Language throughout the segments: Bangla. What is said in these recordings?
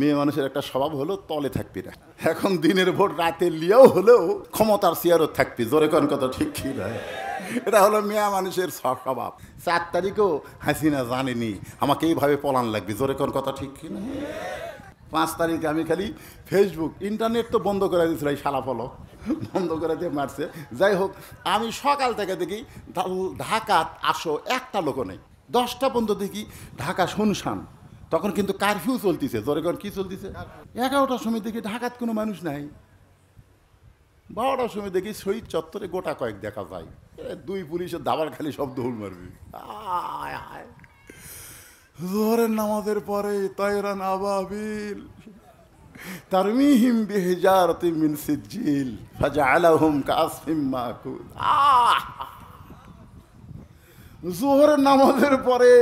মেয়ে মানুষের একটা স্বভাব হলো তলে থাকবি না এখন দিনের ভোট রাতে লিয়াও হলেও ক্ষমতার চেয়ারও থাকবি জোরে কন কথা ঠিক কি এটা হলো মেয়া মানুষের স্বভাব চার তারিখও হাসিনা জানেনি আমাকে এইভাবে পলান লাগবে জোরে কন কথা ঠিক কি না পাঁচ তারিখে আমি খালি ফেসবুক ইন্টারনেট তো বন্ধ করে দিয়েছিল এই সালাফল বন্ধ করে দিয়ে মারছে যাই হোক আমি সকাল থেকে দেখি ঢাকা আসো একটা লোক নেই দশটা পর্যন্ত দেখি ঢাকা শুনশান তখন কিন্তু কারফিউ চলতেছে জোরে কোন কি চলতেছে এগারোটার সময় দেখি ঢাকাত কোনো মানুষ নাই বারোটার সময় দেখি শহীদ চত্বরে গোটা কয়েক দেখা যায় দুই পুলিশের দাবার খালি সব দৌড় মারবি জোরের নামাজের পরে তাইরান আবাবিল তারমিহিম বিহেজার তিমিন সিজিল ফাজা আলাহুম কাসফিম মাকুল আহ জোহরের নামাজের পরে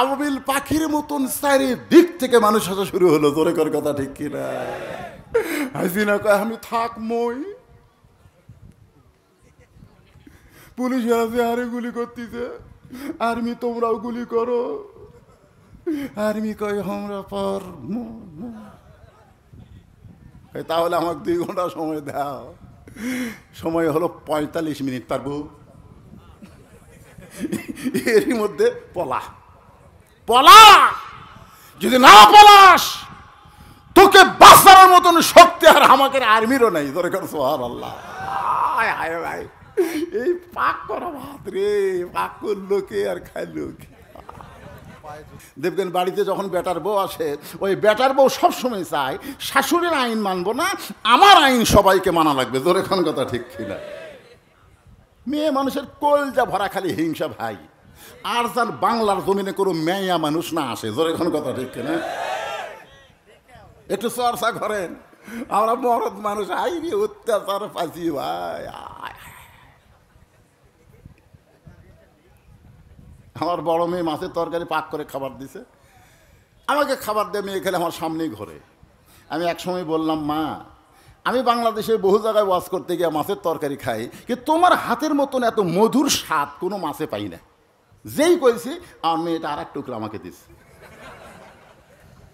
আবিল পাখির মতন চারিদিক থেকে মানুষ আসা শুরু হলো জোরে কর কথা ঠিক কিনা হাসিনা কয় আমি থাক মই পুলিশ আছে আরে গুলি করতেছে আর্মি তোমরাও গুলি করো আর্মি কয় আমরা পর তাহলে আমাকে দুই ঘন্টা সময় দাও সময় হলো পঁয়তাল্লিশ মিনিট পারবো এরই মধ্যে পলা পলা যদি না পলাস তোকে বাঁচানোর মতন শক্তি আর আমাকে আর্মিরও নেই দরকার সোহার আল্লাহ ভাই এই পাক করা ভাত রে পাক করলো কে আর খাইলো কে দেখবেন বাড়িতে যখন বেটার বউ আসে ওই বেটার বউ সবসময় চায় শাশুড়ির আইন মানবো না আমার আইন সবাইকে মানা লাগবে জোরে কথা ঠিক কিনা মেয়ে মানুষের কলজা ভরা খালি হিংসা ভাই আর তার বাংলার জমিনে কোনো মেয়া মানুষ না আসে জোরে এখন কথা ঠিক না একটু চর্চা করেন আমরা মরদ মানুষ রে অত্যাচার পাচি ভাই আমার বড় মেয়ে মাছের তরকারি পাক করে খাবার দিছে আমাকে খাবার দেয় মেয়ে খেলে আমার সামনেই ঘরে আমি একসময় বললাম মা আমি বাংলাদেশের বহু জায়গায় ওয়াজ করতে গিয়ে মাছের তরকারি খাই কি তোমার হাতের মতন এত মধুর স্বাদ কোনো মাছে পাই না যেই কইছি আমার মেয়েটা আর এক টুকরা আমাকে দিছে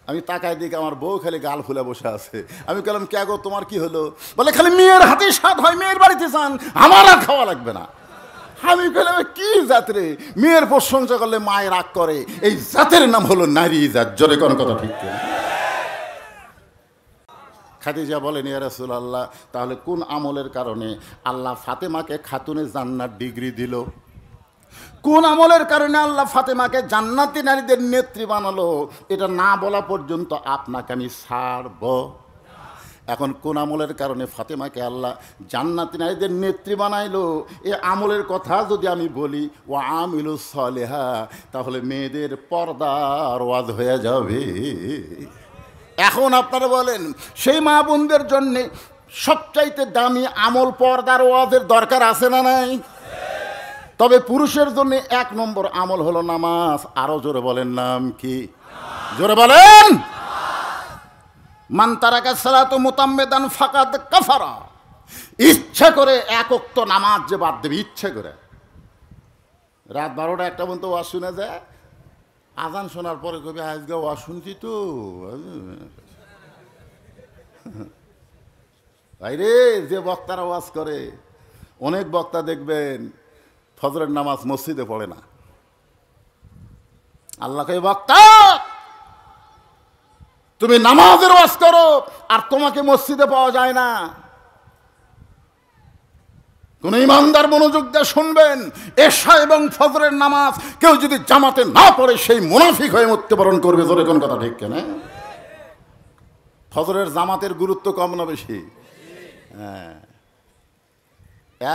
আমি তাকায় দিকে আমার বউ খালি গাল ফুলে বসে আছে আমি কলাম কে গো তোমার কি হলো বলে খালি মেয়ের হাতে স্বাদ হয় মেয়ের বাড়িতে চান আমার আর খাওয়া লাগবে না আমি কলাম কি জাতরে মেয়ের প্রশংসা করলে মায়ের রাগ করে এই জাতের নাম হলো নারী জাত জোরে কোনো কথা ঠিক খাদিজা বলেন ইয়ারসুল আল্লাহ তাহলে কোন আমলের কারণে আল্লাহ ফাতেমাকে খাতুনে জান্নার ডিগ্রি দিল কোন আমলের কারণে আল্লাহ ফাতেমাকে জান্নাতি নারীদের নেত্রী বানালো এটা না বলা পর্যন্ত আপনাকে আমি ছাড়ব এখন কোন আমলের কারণে ফাতেমাকে আল্লাহ জান্নাতি নারীদের নেত্রী বানাইলো এ আমলের কথা যদি আমি বলি ও আমিলু সলেহা তাহলে মেয়েদের পর্দার ওয়াজ হয়ে যাবে এখন আপনারা বলেন সেই মা বোনদের জন্যে সবচাইতে দামি আমল পর্দার ওয়াজের দরকার আছে না নাই তবে পুরুষের জন্য এক নম্বর আমল হলো নামাজ আরও জোরে বলেন নাম কি জোরে বলেন মান তারাকা সালাত মোতাম্মেদান ফাকাদ কাফারা ইচ্ছে করে একক্ত নামাজ যে বাদ দেবে ইচ্ছে করে রাত বারোটা একটা পর্যন্ত ওয়াজ শুনে যায় আজান শোনার পরে কবি আজকে ওয়া শুনছি তো তাই রে যে বক্তারা ওয়াজ করে অনেক বক্তা দেখবেন ফজরের নামাজ মসজিদে পড়ে না আল্লাহকে বক্তা তুমি নামাজের ওয়াজ করো আর তোমাকে মসজিদে পাওয়া যায় না তুমি ইমানদার মনোযোগ দিয়ে শুনবেন এশা এবং ফজরের নামাজ কেউ যদি জামাতে না পড়ে সেই মুনাফিক হয়ে মৃত্যুবরণ করবে জোরে কোন কথা ঠিক কেন ফজরের জামাতের গুরুত্ব কম না বেশি হ্যাঁ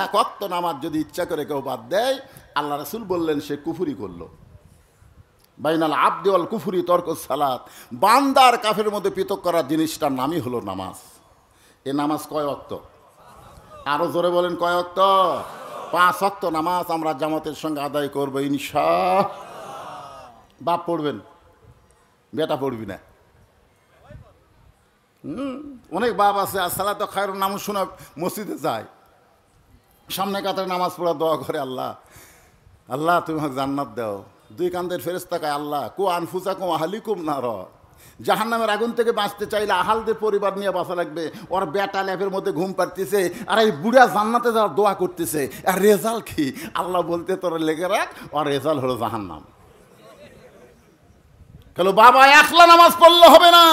এক অক্ত নামাজ যদি ইচ্ছা করে কেউ বাদ দেয় আল্লাহ রাসুল বললেন সে কুফুরি করলো বাইনাল আবদেওয়াল কুফুরি তর্ক সালাত বান্দার কাফের মধ্যে পৃথক করার জিনিসটার নামই হলো নামাজ এ নামাজ কয় অক্ত আরো জোরে বলেন কয়ক্ত পাঁচ অক্ত নামাজ আমরা জামাতের সঙ্গে আদায় করবো ইনশা বাপ পড়বেন বেটা পড়বি না হুম অনেক বাপ আছে আর সালা তো খায়ের নাম শোনা মসজিদে যায় সামনে কাতারে নামাজ পড়া দোয়া করে আল্লাহ আল্লাহ তুমি জান্নাত দাও দুই কান্দের ফেরেস্তাকায় আল্লাহ কু আনফুজা কুম আহালিকুম না র জাহান্নামের আগুন থেকে বাঁচতে চাইলে আহালদের পরিবার নিয়ে বাঁচা লাগবে ওর বেটা ল্যাবের মধ্যে ঘুম পাড়তেছে আর এই বুড়া জান্নাতে যাওয়ার দোয়া করতেছে আর রেজাল্ট কি আল্লাহ বলতে তোর লেগে রাখ ওর রেজাল্ট হলো জাহান্নাম কেলো বাবা একলা নামাজ পড়লে হবে না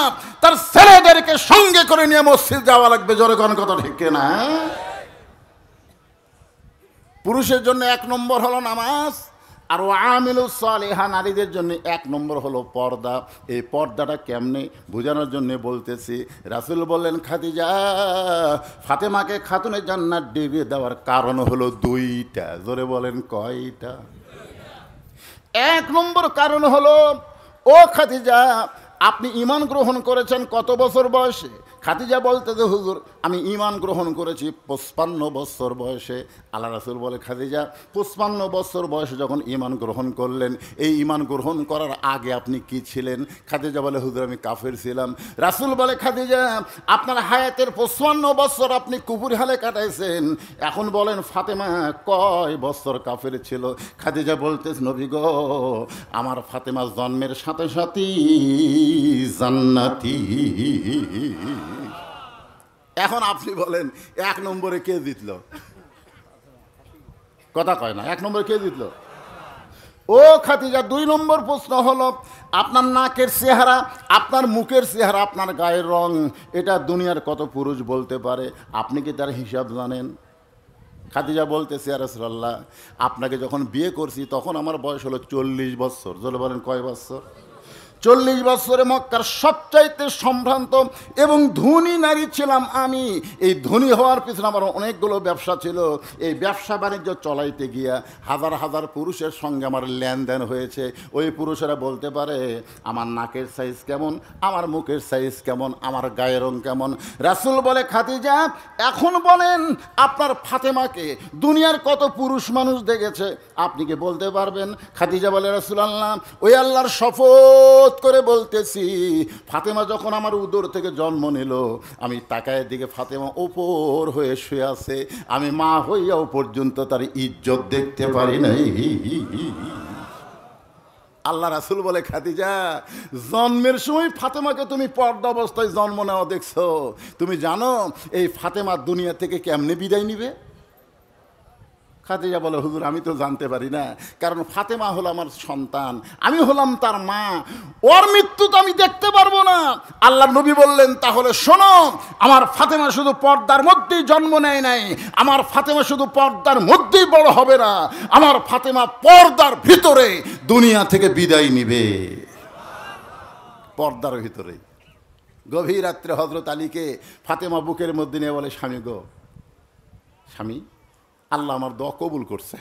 তার ছেলেদেরকে সঙ্গে করে নিয়ে মসজিদ যাওয়া লাগবে জনগণ কথা ঠিক না পুরুষের জন্য এক নম্বর হলো নামাজ আর ও আমিলু ইহা নারীদের জন্য এক নম্বর হলো পর্দা এই পর্দাটা কেমনে বোঝানোর জন্য বলতেছি রাসুল বললেন খাতিজা ফাতেমাকে খাতুনে জান্নাত ডিবিয়ে দেওয়ার কারণ হলো দুইটা জোরে বলেন কয়টা এক নম্বর কারণ হলো ও খাতিজা আপনি ইমান গ্রহণ করেছেন কত বছর বয়সে খাতিজা বলতে যে হুজুর আমি ইমান গ্রহণ করেছি পঁচপান্ন বৎসর বয়সে আল্লাহ রাসুল বলে খাদিজা পঁচপান্ন বৎসর বয়সে যখন ইমান গ্রহণ করলেন এই ইমান গ্রহণ করার আগে আপনি কি ছিলেন খাদিজা বলে হুদুর আমি কাফের ছিলাম রাসুল বলে খাদিজা আপনার হায়াতের পঁচপান্ন বৎসর আপনি কুপুর হালে কাটাইছেন এখন বলেন ফাতেমা কয় বছর কাফের ছিল খাদিজা বলতে নবী গো আমার ফাতেমা জন্মের সাথে সাথে জান্নাতি এখন আপনি বলেন এক নম্বরে কে জিতল কথা কয় না এক নম্বরে কে জিতল ও খাতিজা দুই নম্বর প্রশ্ন হলো আপনার নাকের চেহারা আপনার মুখের চেহারা আপনার গায়ের রং এটা দুনিয়ার কত পুরুষ বলতে পারে আপনি কি তার হিসাব জানেন খাতিজা বলতে আর রসল্লাহ আপনাকে যখন বিয়ে করছি তখন আমার বয়স হলো চল্লিশ বছর জলে বলেন কয় বছর চল্লিশ বছরে মক্কার সবচাইতে সম্ভ্রান্ত এবং ধনী নারী ছিলাম আমি এই ধনী হওয়ার পিছনে আমার অনেকগুলো ব্যবসা ছিল এই ব্যবসা বাণিজ্য চলাইতে গিয়া হাজার হাজার পুরুষের সঙ্গে আমার লেনদেন হয়েছে ওই পুরুষেরা বলতে পারে আমার নাকের সাইজ কেমন আমার মুখের সাইজ কেমন আমার গায়ের রং কেমন রাসুল বলে খাদিজা এখন বলেন আপনার ফাতেমাকে দুনিয়ার কত পুরুষ মানুষ দেখেছে আপনি কি বলতে পারবেন খাদিজা বলে রাসুল আল্লাহ ওই আল্লাহর সফল অনুরোধ করে বলতেছি ফাতেমা যখন আমার উদর থেকে জন্ম নিল আমি তাকায়ের দিকে ফাতেমা ওপর হয়ে শুয়ে আছে আমি মা হইয়াও পর্যন্ত তার ইজ্জত দেখতে পারি নাই আল্লাহ রাসুল বলে খাদিজা জন্মের সময় ফাতেমাকে তুমি পর্দা অবস্থায় জন্ম নেওয়া দেখছো তুমি জানো এই ফাতেমা দুনিয়া থেকে কেমনে বিদায় নিবে খাদিজা বলে হুজুর আমি তো জানতে পারি না কারণ ফাতেমা হলো আমার সন্তান আমি হলাম তার মা ওর মৃত্যু তো আমি দেখতে পারবো না আল্লাহ নবী বললেন তাহলে শোনো আমার ফাতেমা শুধু পর্দার মধ্যেই জন্ম নেয় নাই আমার ফাতেমা শুধু পর্দার মধ্যেই বড় হবে না আমার ফাতেমা পর্দার ভিতরে দুনিয়া থেকে বিদায় নিবে পর্দার ভিতরে গভীর রাত্রে হজরত আলীকে ফাতেমা বুকের মধ্যে নিয়ে বলে স্বামী গো স্বামী আল্লাহ আমার দোয়া কবুল করছে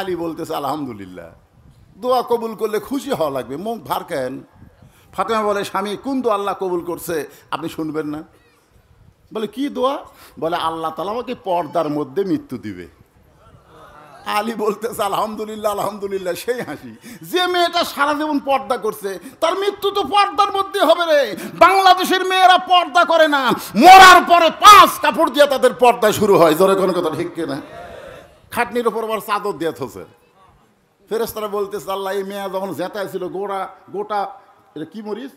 আলী বলতেছে আলহামদুলিল্লাহ দোয়া কবুল করলে খুশি হওয়া লাগবে মুখ ভার কেন ফাতেমা বলে স্বামী কোন দোয়া আল্লাহ কবুল করছে আপনি শুনবেন না বলে কি দোয়া বলে আল্লাহ তালা আমাকে পর্দার মধ্যে মৃত্যু দিবে আলী বলতেছে আলহামদুলিল্লাহ আলহামদুলিল্লাহ সেই হাসি যে মেয়েটা সারা জীবন পর্দা করছে তার মৃত্যু তো পর্দার মধ্যে হবে রে বাংলাদেশের মেয়েরা পর্দা করে না মরার পরে পাঁচ কাপড় দিয়ে তাদের পর্দা শুরু হয় জোরে কোনো কথা ঠিক কিনা খাটনির ওপর আবার চাদর দিয়ে ফেরেস ফেরেস্তারা বলতেছে আল্লাহ এই মেয়া যখন জেতায় ছিল গোড়া গোটা এটা কি মরিস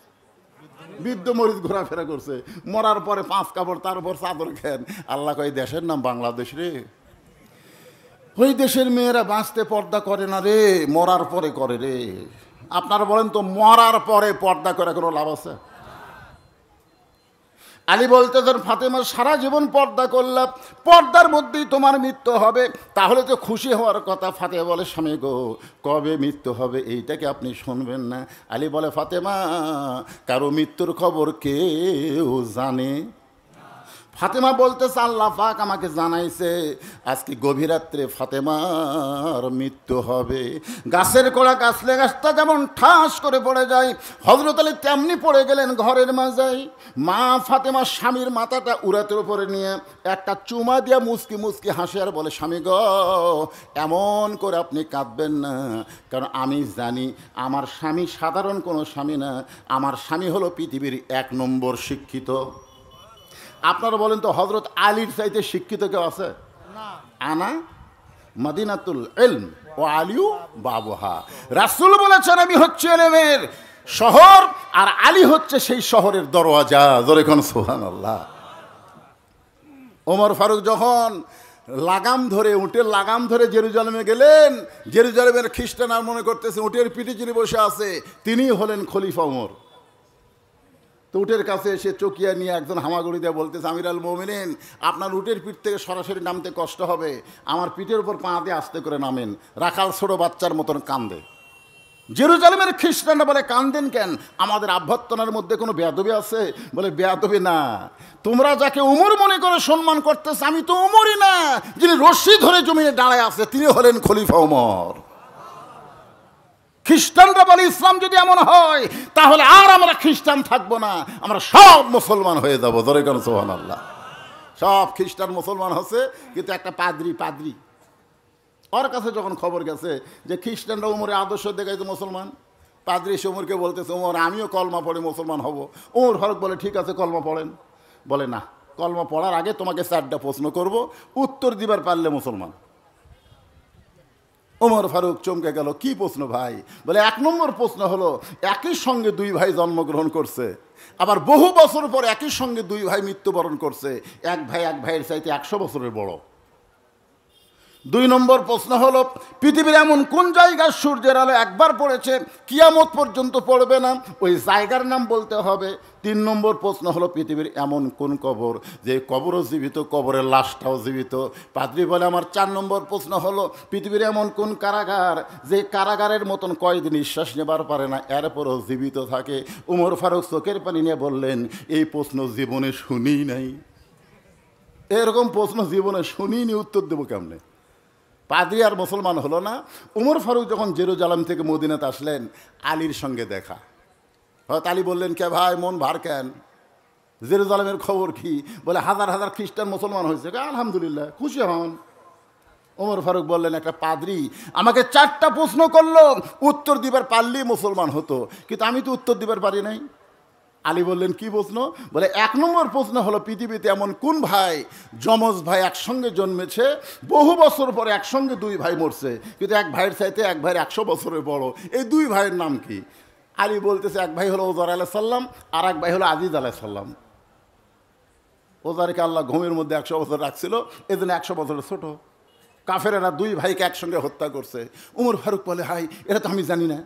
বৃদ্ধ মরিচ ঘোরাফেরা করছে মরার পরে পাঁচ কাপড় তার উপর চাদর খেন আল্লাহ কয় দেশের নাম বাংলাদেশ রে ওই দেশের মেয়েরা বাঁচতে পর্দা করে না রে মরার পরে করে রে আপনারা বলেন তো মরার পরে পর্দা করে কোনো লাভ আছে আলী বলতে ধর ফাতেমা সারা জীবন পর্দা করলাম পর্দার মধ্যেই তোমার মৃত্যু হবে তাহলে তো খুশি হওয়ার কথা ফাতে বলে স্বামী গো কবে মৃত্যু হবে এইটাকে আপনি শুনবেন না আলী বলে ফাতেমা কারো মৃত্যুর খবর কেউ জানে ফাতেমা বলতেছে আল্লাহ পাক আমাকে জানাইছে আজকে গভীরাত্রে ফাতেমার মৃত্যু হবে গাছের কোড়া গাছলে গাছটা যেমন ঠাস করে পড়ে যায় হজরত আলী তেমনি পড়ে গেলেন ঘরের মাঝাই মা ফাতেমা স্বামীর মাথাটা উড়াতের উপরে নিয়ে একটা চুমা দিয়া মুসকি মুসকি হাসে আর বলে স্বামী গ এমন করে আপনি কাঁদবেন না কারণ আমি জানি আমার স্বামী সাধারণ কোনো স্বামী না আমার স্বামী হলো পৃথিবীর এক নম্বর শিক্ষিত আপনারা বলেন তো হজরত আলীর চাইতে শিক্ষিত কেউ আছে আনা মাদিনাতুল এলম ও আলিউ বাবুহা রাসুল বলেছেন আমি হচ্ছে এলেমের শহর আর আলী হচ্ছে সেই শহরের দরওয়াজা দরেখন সোহান আল্লাহ ওমর ফারুক যখন লাগাম ধরে উটের লাগাম ধরে জেরুজালেমে গেলেন জেরুজালেমের খ্রিস্টান আর মনে করতেছে উটের পিঠে যিনি বসে আছে তিনি হলেন খলিফা ওমর তো উটের কাছে এসে চকিয়া নিয়ে একজন হামাগুড়ি দেয় বলতেছে আমির আল মোমিনিন আপনার উটের পিঠ থেকে সরাসরি নামতে কষ্ট হবে আমার পিঠের উপর পা দিয়ে আস্তে করে নামেন রাখাল ছোটো বাচ্চার মতন কান্দে জেরুজালেমের খ্রিস্টানরা বলে কান্দেন কেন আমাদের আভ্যর্থনার মধ্যে কোনো বেয়াদবি আছে বলে বেয়াদবি না তোমরা যাকে উমর মনে করে সম্মান করতেছ আমি তো উমরই না যিনি রশ্মি ধরে জমিনে দাঁড়ায় আছে তিনি হলেন খলিফা উমর খ্রিস্টানরা বলে ইসলাম যদি এমন হয় তাহলে আর আমরা খ্রিস্টান থাকবো না আমরা সব মুসলমান হয়ে যাবো ধরে কেন সোহান আল্লাহ সব খ্রিস্টান মুসলমান হচ্ছে কিন্তু একটা পাদ্রি পাদ্রি ওর কাছে যখন খবর গেছে যে খ্রিস্টানরা উমরে আদর্শ দেখাই তো মুসলমান পাদ্রি সে উমরকে বলতেছে উমর আমিও কলমা পড়ে মুসলমান হব উমর হরক বলে ঠিক আছে কলমা পড়েন বলে না কলমা পড়ার আগে তোমাকে চারটা প্রশ্ন করব উত্তর দিবার পারলে মুসলমান ওমর ফারুক চমকে গেল কি প্রশ্ন ভাই বলে এক নম্বর প্রশ্ন হলো একই সঙ্গে দুই ভাই জন্মগ্রহণ করছে আবার বহু বছর পর একই সঙ্গে দুই ভাই মৃত্যুবরণ করছে এক ভাই এক ভাইয়ের চাইতে একশো বছরের বড় দুই নম্বর প্রশ্ন হল পৃথিবীর এমন কোন জায়গায় সূর্যের আলো একবার পড়েছে কিয়ামত পর্যন্ত পড়বে না ওই জায়গার নাম বলতে হবে তিন নম্বর প্রশ্ন হলো পৃথিবীর এমন কোন কবর যে কবরও জীবিত কবরের লাশটাও জীবিত পাদ্রী বলে আমার চার নম্বর প্রশ্ন হলো পৃথিবীর এমন কোন কারাগার যে কারাগারের মতন কয়েদ নিঃশ্বাস নেবার পারে না এরপরও জীবিত থাকে উমর ফারুক চোখের পানি নিয়ে বললেন এই প্রশ্ন জীবনে শুনি নাই এরকম প্রশ্ন জীবনে শুনিনি উত্তর দেবো কেমনে পাদ্রি আর মুসলমান হলো না উমর ফারুক যখন জেরুজালাম থেকে মদিনাত আসলেন আলীর সঙ্গে দেখা হয়তো আলী বললেন কে ভাই মন ভার কেন জেরুজালেমের খবর কি বলে হাজার হাজার খ্রিস্টান মুসলমান হয়েছে আলহামদুলিল্লাহ খুশি হন ওমর ফারুক বললেন একটা পাদ্রি আমাকে চারটা প্রশ্ন করলো উত্তর দিবার পারলেই মুসলমান হতো কিন্তু আমি তো উত্তর দিবার পারি নাই আলী বললেন কি প্রশ্ন বলে এক নম্বর প্রশ্ন হলো পৃথিবীতে এমন কোন ভাই যমজ ভাই একসঙ্গে জন্মেছে বহু বছর পরে একসঙ্গে দুই ভাই মরছে কিন্তু এক ভাইয়ের চাইতে এক ভাইয়ের একশো বছরের বড় এই দুই ভাইয়ের নাম কি আলী বলতেছে এক ভাই হলো ওজার আলাহ সাল্লাম আর এক ভাই হলো আজিজ আলাহ সাল্লাম ওজারকে আল্লাহ ঘুমের মধ্যে একশো বছর রাখছিল এজন্য একশো বছরের ছোট কাফেরেরা দুই ভাইকে একসঙ্গে হত্যা করছে উমর ফারুক বলে হাই এটা তো আমি জানি না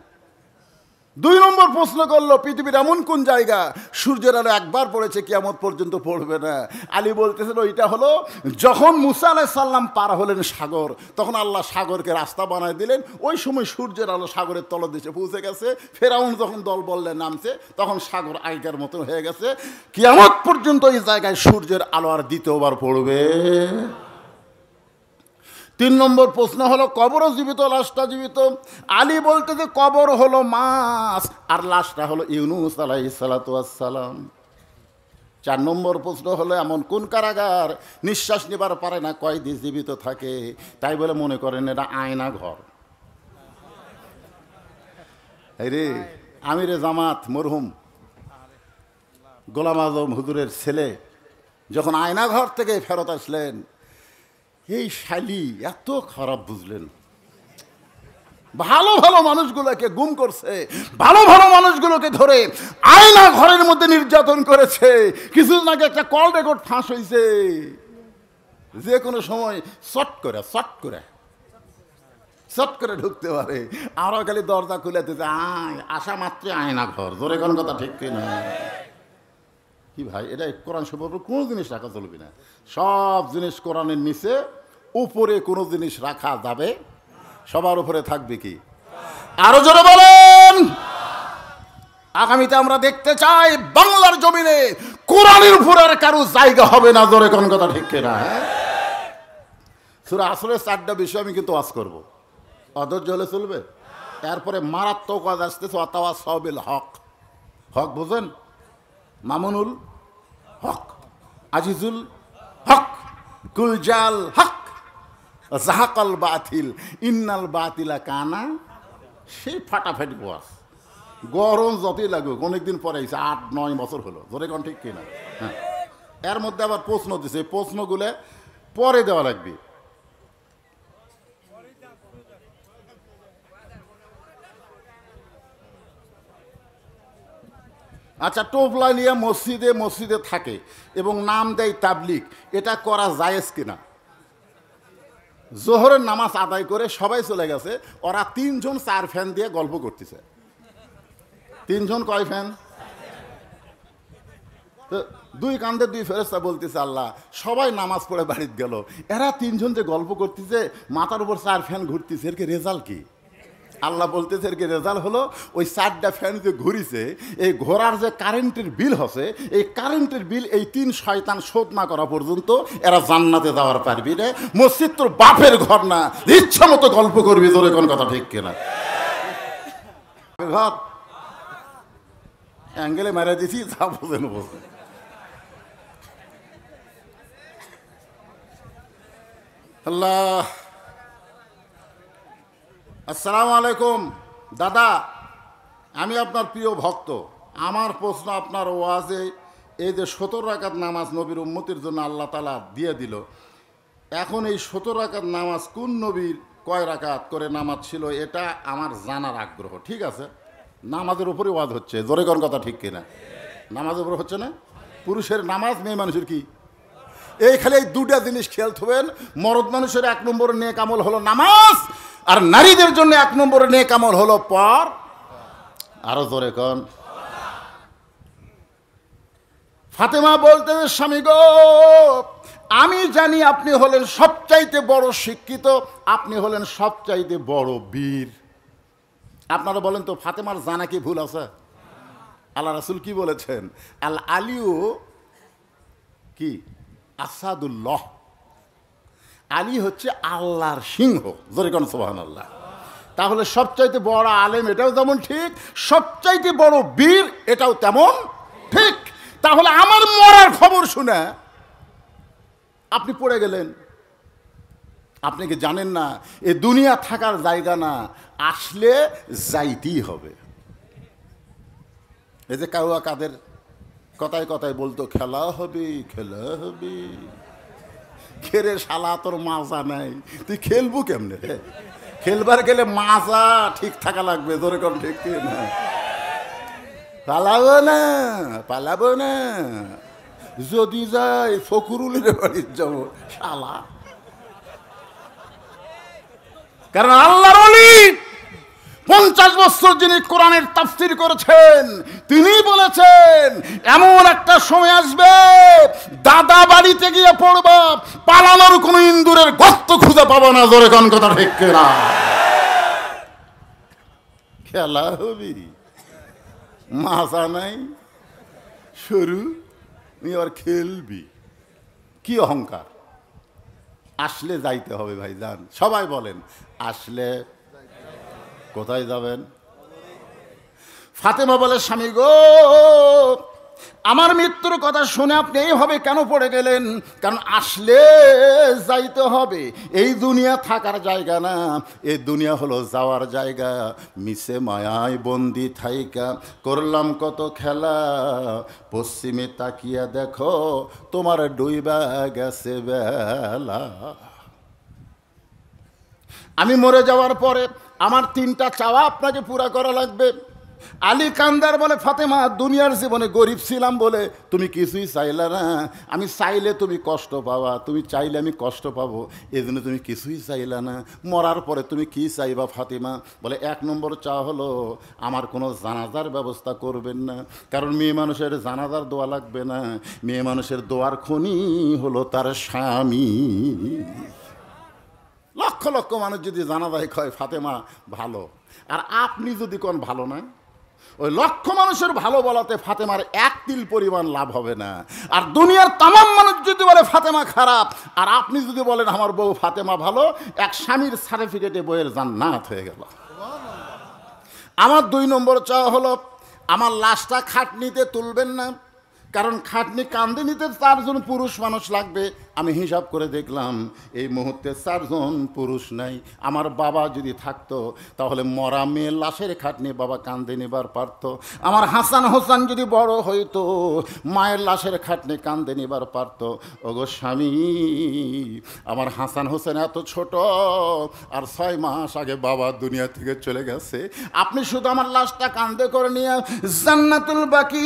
দুই নম্বর প্রশ্ন করলো পৃথিবীর এমন কোন জায়গা সূর্যের আলো একবার পড়েছে কিয়ামত পর্যন্ত পড়বে না আলী বলতেছিল এটা হলো যখন মুসা আলাহ সাল্লাম পার হলেন সাগর তখন আল্লাহ সাগরকে রাস্তা বানায় দিলেন ওই সময় সূর্যের আলো সাগরের তলদেশে পৌঁছে গেছে ফেরাউন যখন দল বললে নামছে তখন সাগর আগেকার মতন হয়ে গেছে কিয়ামত পর্যন্ত এই জায়গায় সূর্যের আলো আর দ্বিতীয়বার পড়বে তিন নম্বর প্রশ্ন হলো কবর জীবিত লাশটা জীবিত আলী বলতে যে কবর হলো মাস আর লাশটা হলো ইউনুস আলাই সালাতাম চার নম্বর প্রশ্ন হলো এমন কোন কারাগার নিঃশ্বাস নেবার পারে না কয়েদি জীবিত থাকে তাই বলে মনে করেন এটা আয়না ঘর রে আমিরে জামাত মরহুম গোলাম আজম হুজুরের ছেলে যখন আয়নাঘর থেকে ফেরত আসলেন এই শালি এত খারাপ বুঝলেন ভালো ভালো মানুষগুলোকে গুম করছে ভালো ভালো মানুষগুলোকে ধরে আয়না ঘরের মধ্যে নির্যাতন করেছে কিছুদিন আগে একটা কল রেকর্ড ফাঁস হয়েছে যে কোনো সময় চট করে চট করে চট করে ঢুকতে পারে আরও খালি দরজা খুলে দিতে আয় আসা মাত্রই আয়না ঘর জোরে কোনো কথা ঠিক না কি ভাই এটা কোরআন সম্পর্কে কোনো জিনিস রাখা চলবে না সব জিনিস কোরআনের নিচে উপরে কোনো জিনিস রাখা যাবে সবার উপরে থাকবে কি আরো জোরে বলেন আগামীতে আমরা দেখতে চাই বাংলার জমিনে কোরআনের উপর আর কারো জায়গা হবে না জোরে কোন কথা ঠিক না হ্যাঁ? সুরা আসলে চারটা বিষয় আমি কিন্তু আজ করব অধৈর্য হলে চলবে তারপরে মারাত্মক আজ আসতেছে অতাওয়া সবিল হক হক বুঝেন মামুনুল হক আজিজুল হক কুলজাল হক জাহাকাল বাতিল ইন্নাল বাতিলা কানা সেই ফাটাফাটি গোয়াস গরম যতই লাগুক অনেকদিন পরে আইসে আট নয় বছর হলো জোরে কন ঠিক কিনা হ্যাঁ এর মধ্যে আবার প্রশ্ন দিছে প্রশ্নগুলো পরে দেওয়া লাগবে আচ্ছা টোপলা নিয়ে মসজিদে মসজিদে থাকে এবং নাম দেয় তাবলিক এটা করা জায়েজ কিনা জোহরের নামাজ আদায় করে সবাই চলে গেছে ওরা তিনজন চার ফ্যান দিয়ে গল্প করতেছে তিনজন কয় ফ্যান দুই কান্দে দুই ফেরস্তা বলতেছে আল্লাহ সবাই নামাজ পড়ে বাড়িতে গেল এরা তিনজন যে গল্প করতেছে মাথার উপর চার ফ্যান ঘুরতেছে এর কি রেজাল্ট কী আল্লাহ বলতেছে কি রেজাল্ট হলো ওই চারটা ফ্যান যে ঘুরিছে এই ঘোরার যে কারেন্টের বিল হচ্ছে এই কারেন্টের বিল এই তিন শয়তান শোধ না করা পর্যন্ত এরা জান্নাতে যাওয়ার পারবি রে মসজিদ তোর বাপের ঘর না ইচ্ছা মতো গল্প করবি তোর কোন কথা ঠিক কিনা ঘর অ্যাঙ্গেলে মারা দিছি যা বোঝেন বোঝেন আল্লাহ আসসালামু আলাইকুম দাদা আমি আপনার প্রিয় ভক্ত আমার প্রশ্ন আপনার ওয়াজে এই যে সতর রাকাত নামাজ নবীর উন্মতির জন্য আল্লাহ তালা দিয়ে দিল এখন এই সতর রাকাত নামাজ কোন নবীর কয় রাকাত করে নামাজ ছিল এটা আমার জানার আগ্রহ ঠিক আছে নামাজের উপরে ওয়াজ হচ্ছে জোরে কোন কথা ঠিক কিনা নামাজের উপরে হচ্ছে না পুরুষের নামাজ মেয়ে মানুষের কী এই এই দুটা জিনিস খেয়াল থাকবেন মরদ মানুষের এক নম্বর নেক আমল হলো নামাজ আর নারীদের জন্য এক নম্বর নেক আমল হলো পর আরো ধরে কন ফাতেমা বলতে স্বামী গো আমি জানি আপনি হলেন সবচাইতে বড় শিক্ষিত আপনি হলেন সবচাইতে বড় বীর আপনারা বলেন তো ফাতেমার জানা কি ভুল আছে আল্লাহ রাসুল কি বলেছেন আল আলিও কি আসাদুল্লাহ আলী হচ্ছে আল্লাহর সিংহ জরিকন সোহান আল্লাহ তাহলে সবচাইতে বড় আলেম এটাও যেমন ঠিক সবচাইতে বড় বীর এটাও তেমন ঠিক তাহলে আমার মরার খবর শুনে আপনি পড়ে গেলেন আপনি কি জানেন না এ দুনিয়া থাকার জায়গা না আসলে যাইতেই হবে এই যে কাউয়া কাদের কথায় কথায় বলতো খেলা হবে খেলা হবে খেলে শালা তোর মাজা নাই তুই খেলবো কেমনে রে খেলবার গেলে মাজা ঠিক থাকা লাগবে কম ঠিক না পালাবো না পালাবো না যদি যাই ফকুরুলের বাড়ি যাব শালা কারণ আল্লাহর অলিক পঞ্চাশ বছর যিনি কোরআনের তাফসির করেছেন তিনি বলেছেন এমন একটা সময় আসবে দাদা বাড়িতে গিয়ে পড়বা পালানোর কোনো ইন্দুরের গর্ত খুঁজে পাবো না জোরে কোন কথা ঠিক না খেলা হবি মাসা নাই সরু আর খেলবি কি অহংকার আসলে যাইতে হবে ভাই যান সবাই বলেন আসলে কোথায় যাবেন ফাতেমা বলে স্বামী গো আমার মৃত্যুর কথা শুনে আপনি এইভাবে কেন পড়ে গেলেন কারণ আসলে যাইতে হবে এই দুনিয়া থাকার জায়গা না এই দুনিয়া হলো যাওয়ার জায়গা মিশে মায়ায় বন্দি থাইকা করলাম কত খেলা পশ্চিমে তাকিয়া দেখো তোমার ডুইবা গেছে বেলা আমি মরে যাওয়ার পরে আমার তিনটা চাওয়া আপনাকে পুরা করা লাগবে আলী কান্দার বলে ফাতেমা দুনিয়ার জীবনে গরিব ছিলাম বলে তুমি কিছুই চাইলে না আমি চাইলে তুমি কষ্ট পাবা তুমি চাইলে আমি কষ্ট পাবো জন্য তুমি কিছুই চাইলে না মরার পরে তুমি কি চাইবা ফাতেমা বলে এক নম্বর চা হলো আমার কোনো জানাজার ব্যবস্থা করবেন না কারণ মেয়ে মানুষের জানাজার দোয়া লাগবে না মেয়ে মানুষের দোয়ার খনি হলো তার স্বামী লক্ষ লক্ষ মানুষ যদি যায় কয় ফাতেমা ভালো আর আপনি যদি কোন ভালো না ওই লক্ষ মানুষের ভালো বলাতে ফাতেমার এক তিল পরিমাণ লাভ হবে না আর দুনিয়ার তামাম মানুষ যদি বলে ফাতেমা খারাপ আর আপনি যদি বলেন আমার বউ ফাতেমা ভালো এক স্বামীর সার্টিফিকেটে বইয়ের জান্নাত হয়ে গেল আমার দুই নম্বর চাওয়া হলো আমার লাশটা খাটনিতে তুলবেন না কারণ খাটনি কান্দে নিতে জন্য পুরুষ মানুষ লাগবে আমি হিসাব করে দেখলাম এই মুহূর্তে চারজন পুরুষ নাই আমার বাবা যদি থাকতো তাহলে মরা মেয়ে লাশের খাটনি বাবা কান্দে নেবার পারত আমার হাসান হোসান যদি বড় হইতো মায়ের লাশের খাটনি কান্দে নেবার পারত ওগো স্বামী আমার হাসান হোসেন এত ছোট আর ছয় মাস আগে বাবা দুনিয়া থেকে চলে গেছে আপনি শুধু আমার লাশটা কান্দে করে নিয়ে জান্নাতুল বাকি